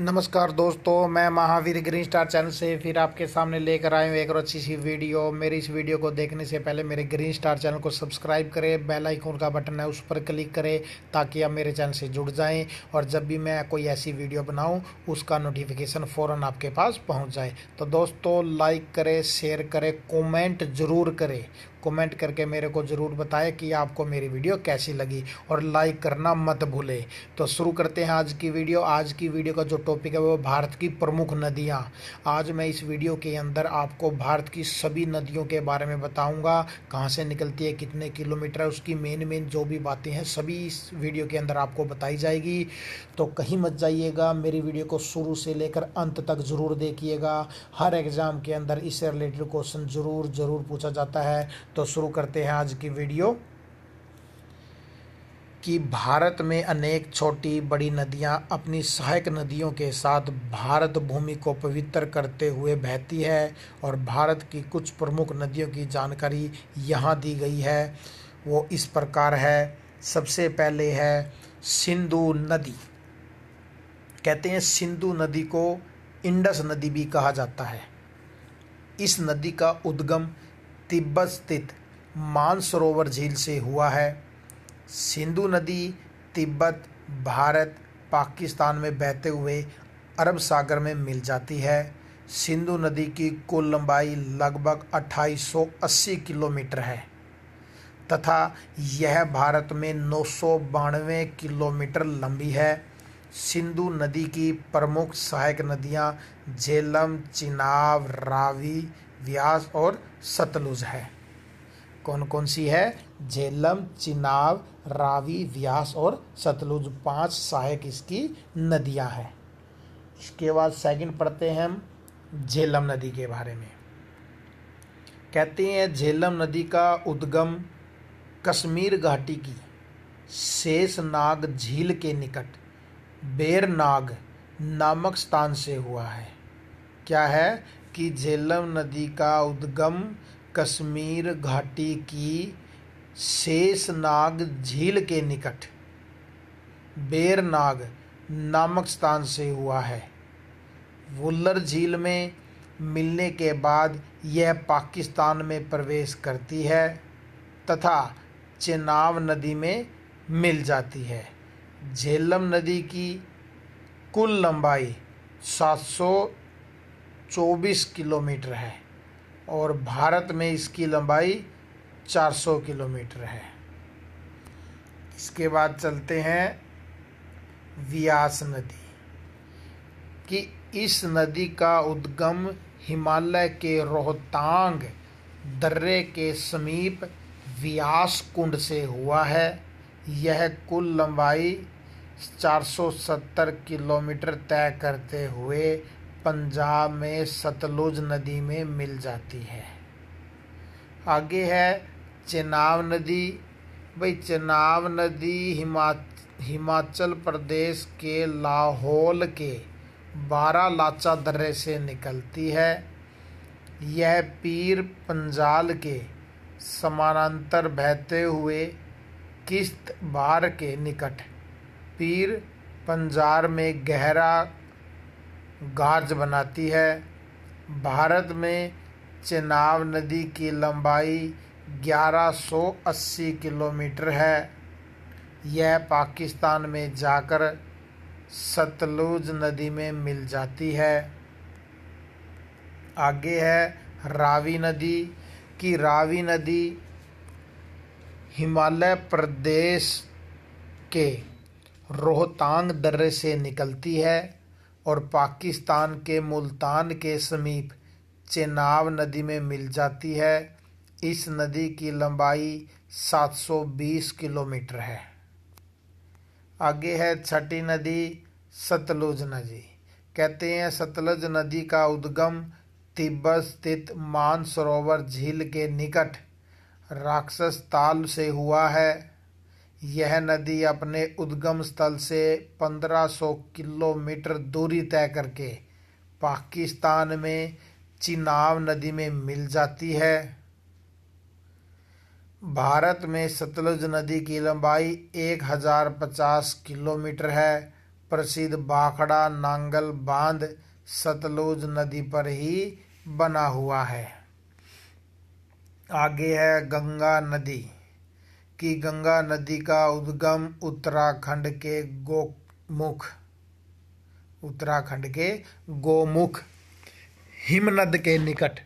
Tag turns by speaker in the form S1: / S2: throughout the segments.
S1: नमस्कार दोस्तों मैं महावीर ग्रीन स्टार चैनल से फिर आपके सामने लेकर आया हूँ एक और अच्छी सी वीडियो मेरी इस वीडियो को देखने से पहले मेरे ग्रीन स्टार चैनल को सब्सक्राइब करें बेल आइकॉन का बटन है उस पर क्लिक करें ताकि आप मेरे चैनल से जुड़ जाएं और जब भी मैं कोई ऐसी वीडियो बनाऊं उसका नोटिफिकेशन फ़ौर आपके पास पहुँच जाए तो दोस्तों लाइक करें शेयर करें कॉमेंट ज़रूर करें कमेंट करके मेरे को ज़रूर बताएं कि आपको मेरी वीडियो कैसी लगी और लाइक करना मत भूलें तो शुरू करते हैं आज की वीडियो आज की वीडियो का जो टॉपिक है वो भारत की प्रमुख नदियाँ आज मैं इस वीडियो के अंदर आपको भारत की सभी नदियों के बारे में बताऊँगा कहाँ से निकलती है कितने किलोमीटर है उसकी मेन मेन जो भी बातें हैं सभी इस वीडियो के अंदर आपको बताई जाएगी तो कहीं मत जाइएगा मेरी वीडियो को शुरू से लेकर अंत तक ज़रूर देखिएगा हर एग्ज़ाम के अंदर इससे रिलेटेड क्वेश्चन ज़रूर ज़रूर पूछा जाता है तो शुरू करते हैं आज की वीडियो कि भारत में अनेक छोटी बड़ी नदियां अपनी सहायक नदियों के साथ भारत भूमि को पवित्र करते हुए बहती है और भारत की कुछ प्रमुख नदियों की जानकारी यहां दी गई है वो इस प्रकार है सबसे पहले है सिंधु नदी कहते हैं सिंधु नदी को इंडस नदी भी कहा जाता है इस नदी का उद्गम तिब्बत स्थित मानसरोवर झील से हुआ है सिंधु नदी तिब्बत भारत पाकिस्तान में बहते हुए अरब सागर में मिल जाती है सिंधु नदी की कुल लंबाई लगभग 2880 किलोमीटर है तथा यह भारत में नौ बानवे किलोमीटर लंबी है सिंधु नदी की प्रमुख सहायक नदियाँ झेलम चिनाब रावी व्यास और सतलुज है कौन कौन सी है झेलम चिनाब रावी व्यास और सतलुज पांच सहायक इसकी नदियां हैं इसके बाद सेकंड पढ़ते हैं हम झेलम नदी के बारे में कहते हैं झेलम नदी का उद्गम कश्मीर घाटी की शेषनाग झील के निकट बेरनाग नामक स्थान से हुआ है क्या है की झेलम नदी का उद्गम कश्मीर घाटी की शेषनाग झील के निकट बेरनाग नामक स्थान से हुआ है वुल्लर झील में मिलने के बाद यह पाकिस्तान में प्रवेश करती है तथा चेनाब नदी में मिल जाती है झेलम नदी की कुल लंबाई सात सौ 24 किलोमीटर है और भारत में इसकी लंबाई 400 किलोमीटर है इसके बाद चलते हैं व्यास नदी कि इस नदी का उद्गम हिमालय के रोहतांग दर्रे के समीप व्यास कुंड से हुआ है यह कुल लंबाई 470 किलोमीटर तय करते हुए पंजाब में सतलुज नदी में मिल जाती है आगे है चेनाब नदी भाई चेनाब नदी हिमा हिमाचल प्रदेश के लाहौल के बारा लाचा दर्रे से निकलती है यह पीर पंजाल के समानांतर बहते हुए किश्त बार के निकट पीर पंजार में गहरा गार्ज बनाती है भारत में चेनाब नदी की लंबाई 1180 किलोमीटर है यह पाकिस्तान में जाकर सतलुज नदी में मिल जाती है आगे है रावी नदी की रावी नदी हिमालय प्रदेश के रोहतांग दर्रे से निकलती है और पाकिस्तान के मुल्तान के समीप चेनाब नदी में मिल जाती है इस नदी की लंबाई 720 किलोमीटर है आगे है छठी नदी सतलुज नदी कहते हैं सतलुज नदी का उद्गम तिब्बत स्थित मानसरोवर झील के निकट राक्षस ताल से हुआ है यह नदी अपने उद्गम स्थल से 1500 किलोमीटर दूरी तय करके पाकिस्तान में चिनाव नदी में मिल जाती है भारत में सतलुज नदी की लंबाई 1050 किलोमीटर है प्रसिद्ध बाखड़ा नांगल बांध सतलुज नदी पर ही बना हुआ है आगे है गंगा नदी की गंगा नदी का उद्गम उत्तराखंड के गोमुख उत्तराखंड के गोमुख हिमनद के निकट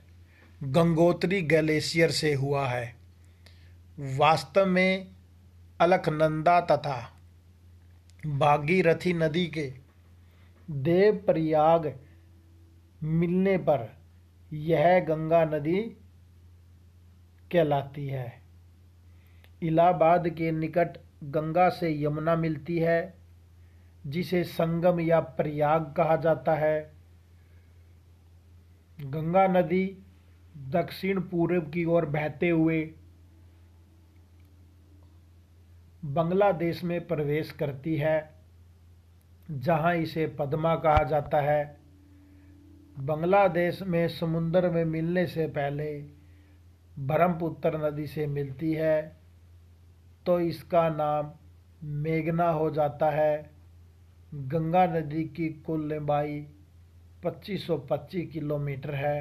S1: गंगोत्री ग्लेशियर से हुआ है वास्तव में अलकनंदा तथा भागीरथी नदी के देव प्रयाग मिलने पर यह गंगा नदी कहलाती है इलाहाबाद के निकट गंगा से यमुना मिलती है जिसे संगम या प्रयाग कहा जाता है गंगा नदी दक्षिण पूर्व की ओर बहते हुए बांग्लादेश में प्रवेश करती है जहां इसे पद्मा कहा जाता है बांग्लादेश में समुद्र में मिलने से पहले ब्रह्मपुत्र नदी से मिलती है तो इसका नाम मेघना हो जाता है गंगा नदी की कुल लंबाई 2525 किलोमीटर है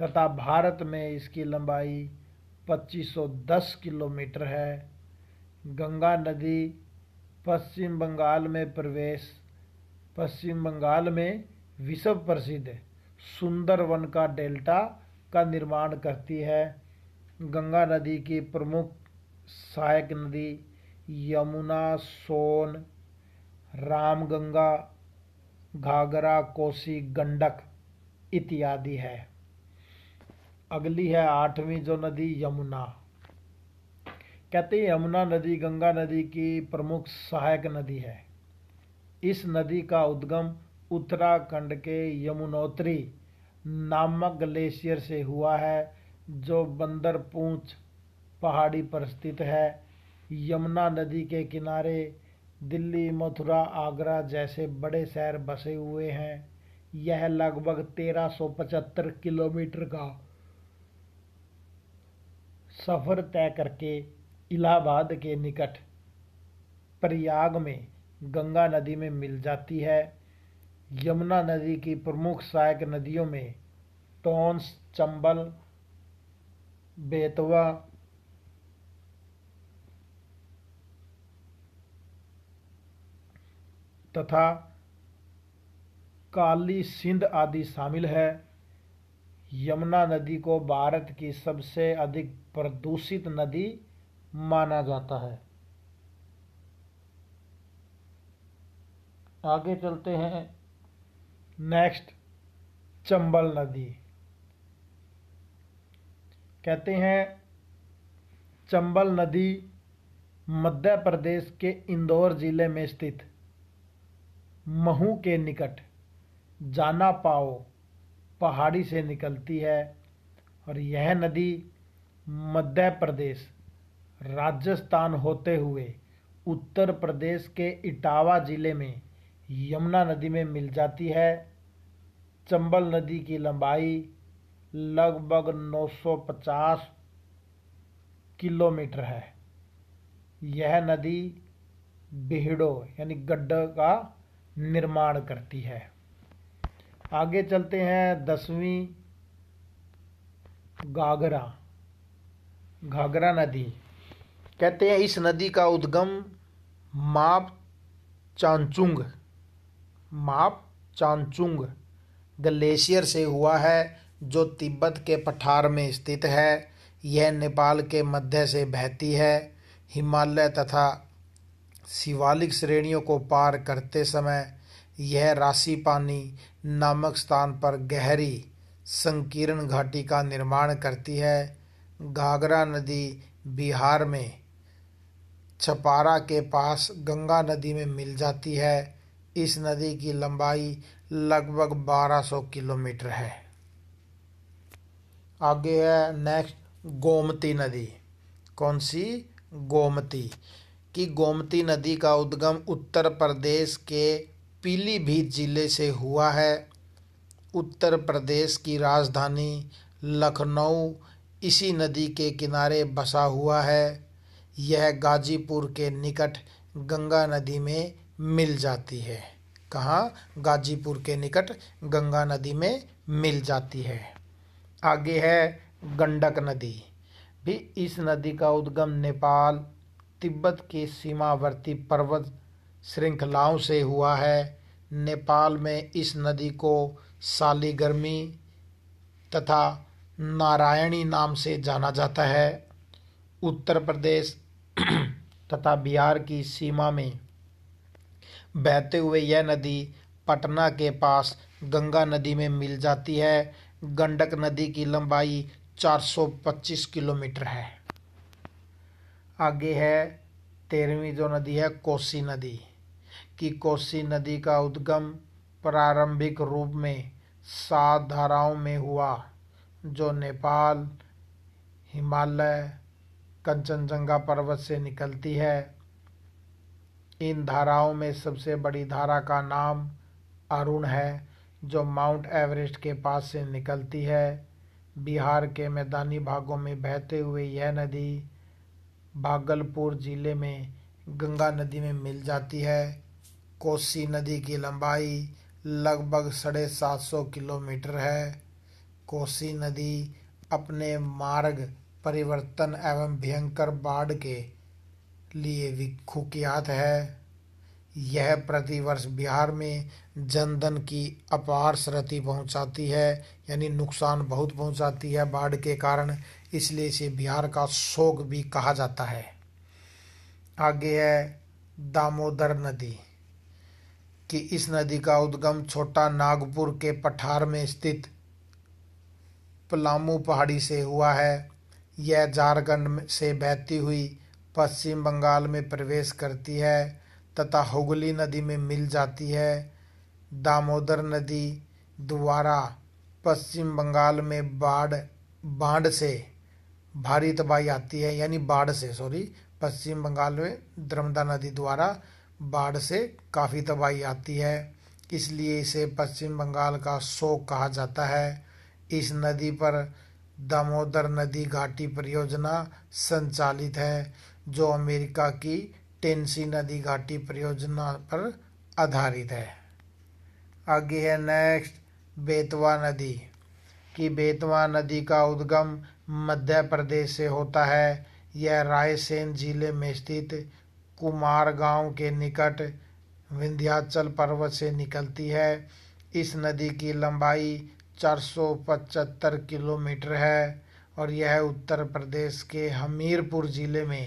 S1: तथा भारत में इसकी लंबाई 2510 किलोमीटर है गंगा नदी पश्चिम बंगाल में प्रवेश पश्चिम बंगाल में विश्व प्रसिद्ध सुंदरवन का डेल्टा का निर्माण करती है गंगा नदी की प्रमुख सहायक नदी यमुना सोन रामगंगा घाघरा कोसी गंडक इत्यादि है अगली है आठवीं जो नदी यमुना कहते हैं यमुना नदी गंगा नदी की प्रमुख सहायक नदी है इस नदी का उद्गम उत्तराखंड के यमुनोत्री नामक ग्लेशियर से हुआ है जो बंदर पूछ पहाड़ी पर स्थित है यमुना नदी के किनारे दिल्ली मथुरा आगरा जैसे बड़े शहर बसे हुए हैं यह लगभग 1375 किलोमीटर का सफ़र तय करके इलाहाबाद के निकट प्रयाग में गंगा नदी में मिल जाती है यमुना नदी की प्रमुख सहायक नदियों में टोंस चंबल बेतवा तथा काली सिंध आदि शामिल है यमुना नदी को भारत की सबसे अधिक प्रदूषित नदी माना जाता है आगे चलते हैं नेक्स्ट चंबल नदी कहते हैं चंबल नदी मध्य प्रदेश के इंदौर ज़िले में स्थित महू के निकट जाना पाओ पहाड़ी से निकलती है और यह नदी मध्य प्रदेश राजस्थान होते हुए उत्तर प्रदेश के इटावा ज़िले में यमुना नदी में मिल जाती है चंबल नदी की लंबाई लगभग 950 किलोमीटर है यह नदी बिहड़ो यानी गड्ढा का निर्माण करती है आगे चलते हैं दसवीं घाघरा घाघरा नदी कहते हैं इस नदी का उद्गम माप चांचुंग माप चांचुंग ग्लेशियर से हुआ है जो तिब्बत के पठार में स्थित है यह नेपाल के मध्य से बहती है हिमालय तथा शिवालिक श्रेणियों को पार करते समय यह राशि पानी नामक स्थान पर गहरी संकीर्ण घाटी का निर्माण करती है घाघरा नदी बिहार में छपारा के पास गंगा नदी में मिल जाती है इस नदी की लंबाई लगभग 1200 किलोमीटर है आगे है नेक्स्ट गोमती नदी कौन सी गोमती कि गोमती नदी का उद्गम उत्तर प्रदेश के पीलीभीत जिले से हुआ है उत्तर प्रदेश की राजधानी लखनऊ इसी नदी के किनारे बसा हुआ है यह गाजीपुर के निकट गंगा नदी में मिल जाती है कहाँ गाजीपुर के निकट गंगा नदी में मिल जाती है आगे है गंडक नदी भी इस नदी का उद्गम नेपाल तिब्बत के सीमावर्ती पर्वत श्रृंखलाओं से हुआ है नेपाल में इस नदी को सालीगर्मी तथा नारायणी नाम से जाना जाता है उत्तर प्रदेश तथा बिहार की सीमा में बहते हुए यह नदी पटना के पास गंगा नदी में मिल जाती है गंडक नदी की लंबाई 425 किलोमीटर है आगे है तेरहवीं जो नदी है कोसी नदी कि कोसी नदी का उद्गम प्रारंभिक रूप में सात धाराओं में हुआ जो नेपाल हिमालय कंचनजंगा पर्वत से निकलती है इन धाराओं में सबसे बड़ी धारा का नाम अरुण है जो माउंट एवरेस्ट के पास से निकलती है बिहार के मैदानी भागों में बहते हुए यह नदी भागलपुर ज़िले में गंगा नदी में मिल जाती है कोसी नदी की लंबाई लगभग साढ़े सात सौ किलोमीटर है कोसी नदी अपने मार्ग परिवर्तन एवं भयंकर बाढ़ के लिए विख्यात है यह प्रतिवर्ष बिहार में जनधन की अपार क्षति पहुंचाती है यानी नुकसान बहुत पहुंचाती है बाढ़ के कारण इसलिए इसे बिहार का शोक भी कहा जाता है आगे है दामोदर नदी कि इस नदी का उद्गम छोटा नागपुर के पठार में स्थित पलामू पहाड़ी से हुआ है यह झारखंड से बहती हुई पश्चिम बंगाल में प्रवेश करती है तथा हुगली नदी में मिल जाती है दामोदर नदी द्वारा पश्चिम बंगाल में बाढ़ बाढ़ से भारी तबाही आती है यानी बाढ़ से सॉरी पश्चिम बंगाल में दर्मदा नदी द्वारा बाढ़ से काफ़ी तबाही आती है इसलिए इसे पश्चिम बंगाल का शोक कहा जाता है इस नदी पर दामोदर नदी घाटी परियोजना संचालित है जो अमेरिका की टेंसी नदी घाटी परियोजना पर आधारित है आगे है नेक्स्ट बेतवा नदी कि बेतवा नदी का उद्गम मध्य प्रदेश से होता है यह रायसेन जिले में स्थित कुमार गांव के निकट विंध्याचल पर्वत से निकलती है इस नदी की लंबाई चार किलोमीटर है और यह उत्तर प्रदेश के हमीरपुर जिले में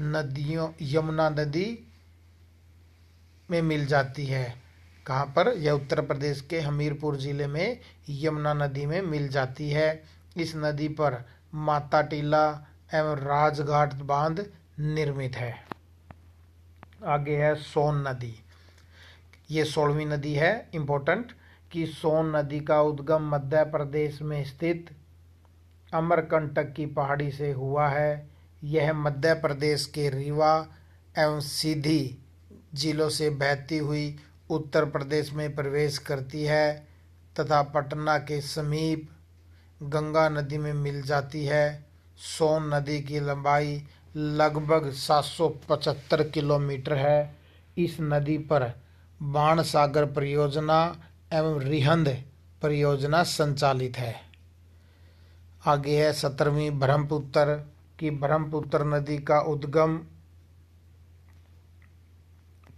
S1: नदियों यमुना नदी में मिल जाती है कहाँ पर यह उत्तर प्रदेश के हमीरपुर जिले में यमुना नदी में मिल जाती है इस नदी पर माता टीला एवं राजघाट बांध निर्मित है आगे है सोन नदी ये सोलहवीं नदी है इम्पोर्टेंट कि सोन नदी का उद्गम मध्य प्रदेश में स्थित अमरकंटक की पहाड़ी से हुआ है यह मध्य प्रदेश के रीवा एवं सीधी जिलों से बहती हुई उत्तर प्रदेश में प्रवेश करती है तथा पटना के समीप गंगा नदी में मिल जाती है सोन नदी की लंबाई लगभग 775 किलोमीटर है इस नदी पर बाण सागर परियोजना एवं रिहंद परियोजना संचालित है आगे है सत्रहवीं ब्रह्मपुत्र की ब्रह्मपुत्र नदी का उद्गम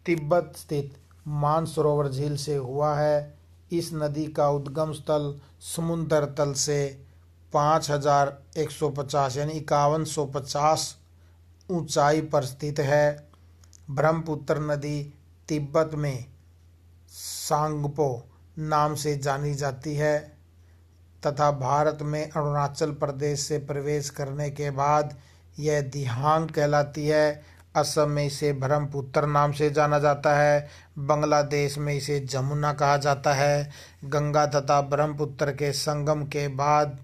S1: तिब्बत स्थित मानसरोवर झील से हुआ है इस नदी का उद्गम स्थल समुद्र तल से 5150 यानी इक्यावन सौ पचास ऊँचाई पर स्थित है ब्रह्मपुत्र नदी तिब्बत में सांगपो नाम से जानी जाती है तथा भारत में अरुणाचल प्रदेश से प्रवेश करने के बाद यह दिहांग कहलाती है असम में इसे ब्रह्मपुत्र नाम से जाना जाता है बांग्लादेश में इसे जमुना कहा जाता है गंगा तथा ब्रह्मपुत्र के संगम के बाद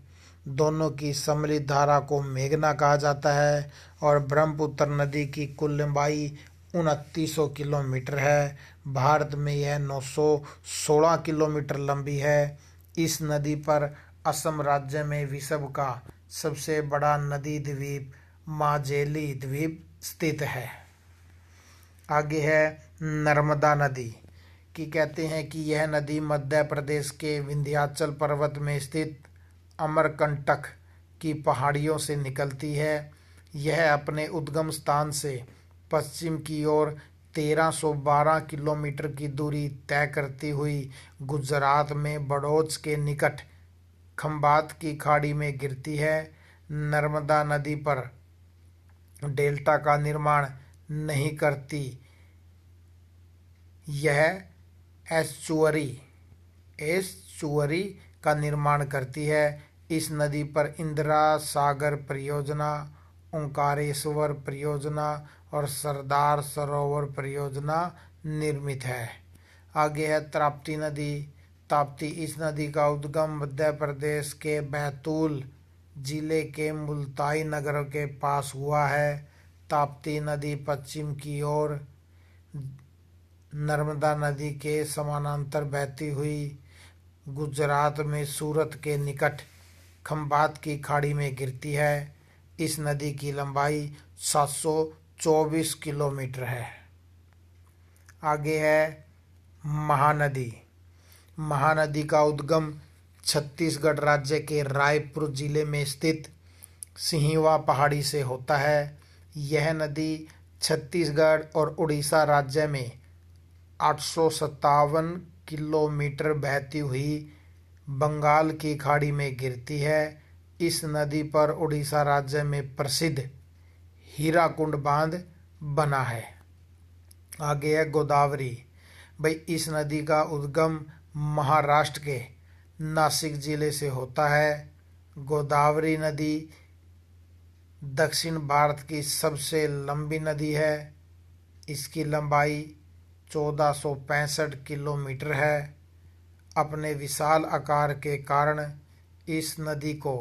S1: दोनों की सम्मिलित धारा को मेघना कहा जाता है और ब्रह्मपुत्र नदी की कुल लंबाई उनतीस किलोमीटर है भारत में यह 916 किलोमीटर लंबी है इस नदी पर असम राज्य में विश्व का सबसे बड़ा नदी द्वीप माजेली द्वीप स्थित है आगे है नर्मदा नदी कि कहते हैं कि यह नदी मध्य प्रदेश के विंध्याचल पर्वत में स्थित अमरकंटक की पहाड़ियों से निकलती है यह अपने उद्गम स्थान से पश्चिम की ओर 1312 किलोमीटर की दूरी तय करती हुई गुजरात में बड़ोच के निकट खम्बात की खाड़ी में गिरती है नर्मदा नदी पर डेल्टा का निर्माण नहीं करती यह एस्चुअरी एस्चुअरी का निर्माण करती है इस नदी पर इंदिरा सागर परियोजना ओंकारेश्वर परियोजना और सरदार सरोवर परियोजना निर्मित है आगे है त्राप्ती नदी ताप्ती इस नदी का उद्गम मध्य प्रदेश के बैतूल जिले के मुल्ताई नगर के पास हुआ है ताप्ती नदी पश्चिम की ओर नर्मदा नदी के समानांतर बहती हुई गुजरात में सूरत के निकट खम्बात की खाड़ी में गिरती है इस नदी की लंबाई 724 किलोमीटर है आगे है महानदी महानदी का उद्गम छत्तीसगढ़ राज्य के रायपुर जिले में स्थित सिंहवा पहाड़ी से होता है यह नदी छत्तीसगढ़ और उड़ीसा राज्य में आठ किलोमीटर बहती हुई बंगाल की खाड़ी में गिरती है इस नदी पर उड़ीसा राज्य में प्रसिद्ध हीराकुंड बांध बना है आगे है गोदावरी भाई इस नदी का उद्गम महाराष्ट्र के नासिक जिले से होता है गोदावरी नदी दक्षिण भारत की सबसे लंबी नदी है इसकी लंबाई 1465 किलोमीटर है अपने विशाल आकार के कारण इस नदी को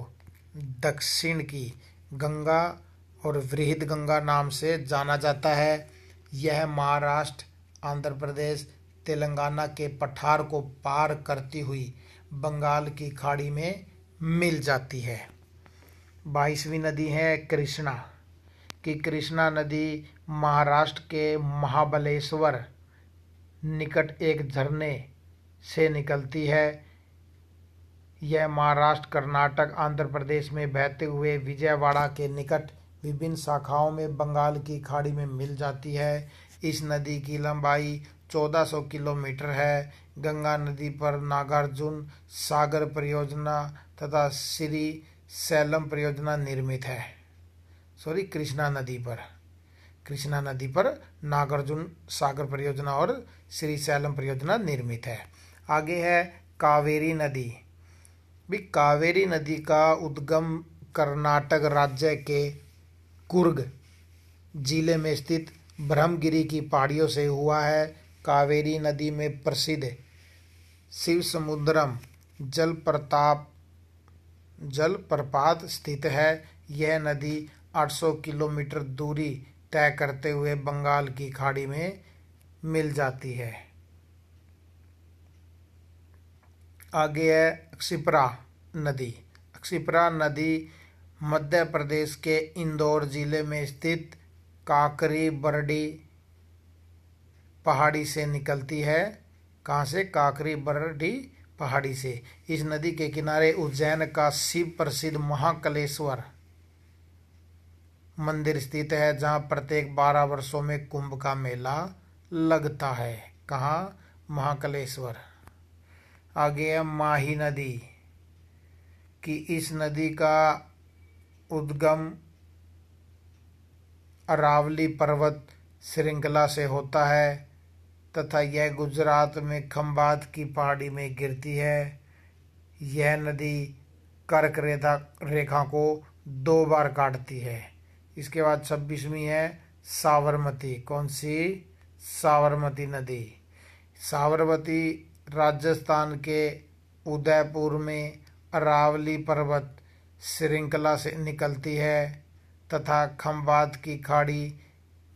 S1: दक्षिण की गंगा और वृहद गंगा नाम से जाना जाता है यह महाराष्ट्र आंध्र प्रदेश तेलंगाना के पठार को पार करती हुई बंगाल की खाड़ी में मिल जाती है बाईसवीं नदी है कृष्णा कि कृष्णा नदी महाराष्ट्र के महाबलेश्वर निकट एक झरने से निकलती है यह महाराष्ट्र कर्नाटक आंध्र प्रदेश में बहते हुए विजयवाड़ा के निकट विभिन्न शाखाओं में बंगाल की खाड़ी में मिल जाती है इस नदी की लंबाई 1400 किलोमीटर है गंगा नदी पर नागार्जुन सागर परियोजना तथा श्री सैलम परियोजना निर्मित है सॉरी कृष्णा नदी पर कृष्णा नदी पर नागार्जुन सागर परियोजना और श्री सैलम परियोजना निर्मित है आगे है कावेरी नदी भी कावेरी नदी का उद्गम कर्नाटक राज्य के कुर्ग जिले में स्थित ब्रह्मगिरी की पहाड़ियों से हुआ है कावेरी नदी में प्रसिद्ध शिव समुद्रम जल प्रताप जल प्रपात स्थित है यह नदी 800 किलोमीटर दूरी तय करते हुए बंगाल की खाड़ी में मिल जाती है आगे है अक्सिपरा नदी अक्सिपरा नदी मध्य प्रदेश के इंदौर जिले में स्थित काकरी बरडी पहाड़ी से निकलती है कहाँ से काकरी बरडी पहाड़ी से इस नदी के किनारे उज्जैन का शिव प्रसिद्ध महाकलेश्वर मंदिर स्थित है जहाँ प्रत्येक बारह वर्षों में कुंभ का मेला लगता है कहाँ महाकलेश्वर आगे है माही नदी कि इस नदी का उद्गम अरावली पर्वत श्रृंखला से होता है तथा यह गुजरात में खम्बात की पहाड़ी में गिरती है यह नदी कर्क रेखा रेखा को दो बार काटती है इसके बाद छब्बीसवीं है साबरमती कौन सी साबरमती नदी साबरमती राजस्थान के उदयपुर में अरावली पर्वत श्रृंखला से निकलती है तथा खम्बात की खाड़ी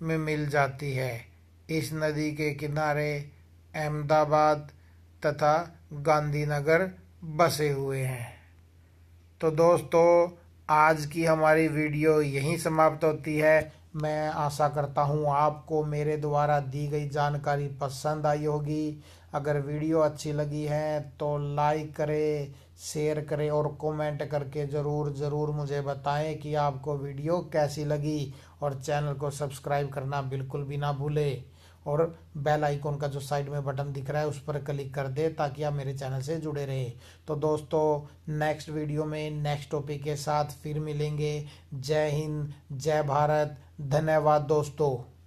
S1: में मिल जाती है इस नदी के किनारे अहमदाबाद तथा गांधीनगर बसे हुए हैं तो दोस्तों आज की हमारी वीडियो यहीं समाप्त होती है मैं आशा करता हूँ आपको मेरे द्वारा दी गई जानकारी पसंद आई होगी अगर वीडियो अच्छी लगी है तो लाइक करें शेयर करें और कमेंट करके ज़रूर ज़रूर मुझे बताएं कि आपको वीडियो कैसी लगी और चैनल को सब्सक्राइब करना बिल्कुल भी ना भूलें और बेल आइकॉन का जो साइड में बटन दिख रहा है उस पर क्लिक कर दे ताकि आप मेरे चैनल से जुड़े रहे तो दोस्तों नेक्स्ट वीडियो में नेक्स्ट टॉपिक के साथ फिर मिलेंगे जय हिंद जय भारत धन्यवाद दोस्तों